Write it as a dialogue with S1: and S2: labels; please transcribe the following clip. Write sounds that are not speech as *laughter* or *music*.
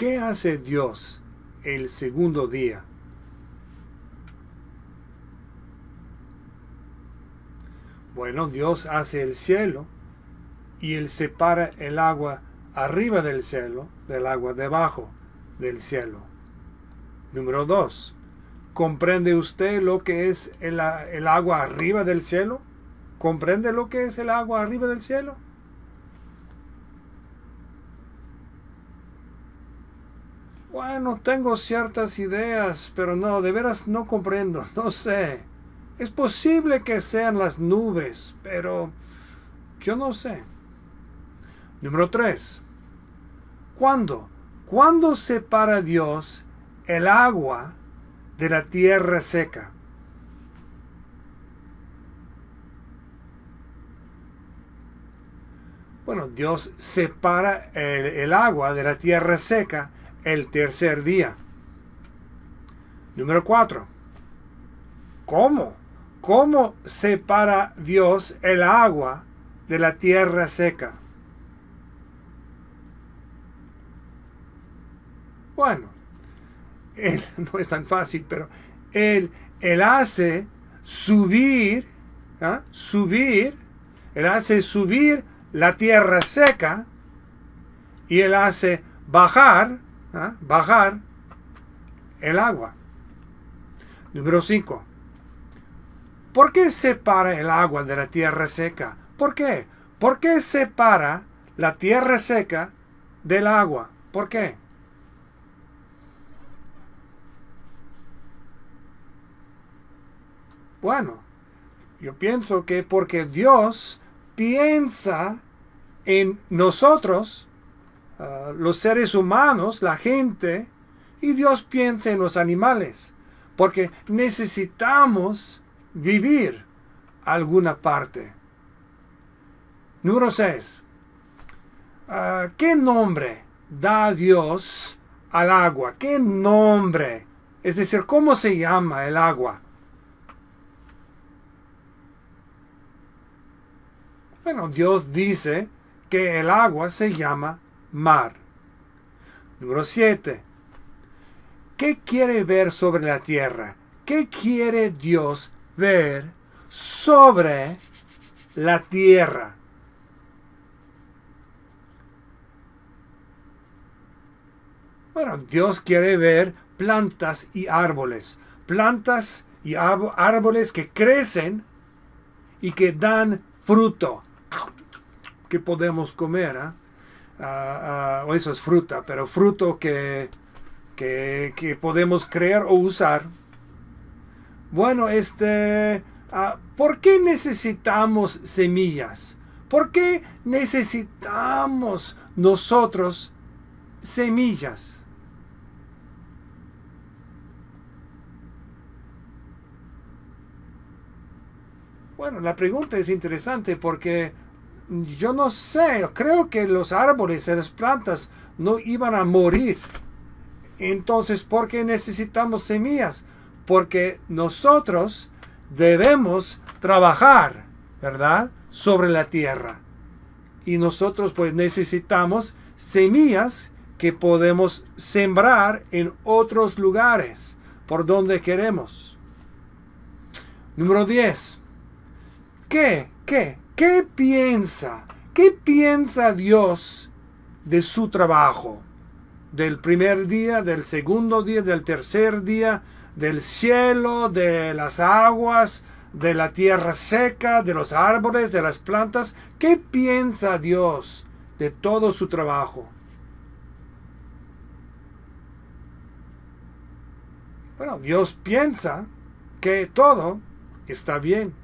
S1: ¿Qué hace Dios el segundo día? Bueno, Dios hace el cielo y él separa el agua arriba del cielo del agua debajo del cielo. Número dos, ¿Comprende usted lo que es el agua arriba del cielo? ¿Comprende lo que es el agua arriba del cielo? Bueno, tengo ciertas ideas, pero no, de veras no comprendo, *laughs* no sé. Es posible que sean las nubes, pero yo no sé. Número tres. ¿Cuándo? ¿Cuándo separa Dios el agua de la tierra seca? Bueno, Dios separa el agua de la tierra seca el tercer día. Número 4. ¿Cómo? ¿Cómo separa Dios el agua de la tierra seca? Bueno, *laughs* no es tan fácil, pero él, él hace subir, ¿ah? subir, él hace subir la tierra seca y él hace bajar ¿ah? bajar el agua. Número 5. ¿Por qué separa el agua de la tierra seca? ¿Por qué? ¿Por qué separa la tierra seca del agua? ¿Por qué? Bueno, yo pienso que porque Dios piensa en nosotros Ah, los seres humanos, la gente, y Dios piensa en los animales, porque necesitamos vivir alguna parte. Número 6. Ah, ¿Qué nombre da Dios al agua? ¿Qué nombre? Es decir, ¿cómo se llama el agua? Bueno, Dios dice que el agua se llama mar. Número 7. ¿Qué quiere ver sobre la tierra? ¿Qué quiere Dios ver sobre la tierra? Bueno, Dios quiere ver plantas y árboles. Plantas y árboles que crecen y que dan fruto que podemos comer. ¿eh? o eso es fruta, pero fruto que, que, podemos crear o usar. Bueno, este, ah, ¿por qué necesitamos semillas? ¿Por qué necesitamos nosotros semillas? Bueno, la pregunta es interesante porque yo no sé, creo que los árboles y las plantas no iban a morir. Entonces, ¿por qué necesitamos semillas? Porque nosotros debemos trabajar, ¿verdad? Sobre la tierra. Y nosotros pues necesitamos semillas que podemos sembrar en otros lugares, por donde queremos. Número 10. ¿Qué? ¿Qué? ¿Qué piensa? ¿Qué piensa Dios de su trabajo? Del primer día, del segundo día, del tercer día, del cielo, de las aguas, de la tierra seca, de los árboles, de las plantas. ¿Qué piensa Dios de todo su trabajo? Bueno, Dios piensa que todo está bien.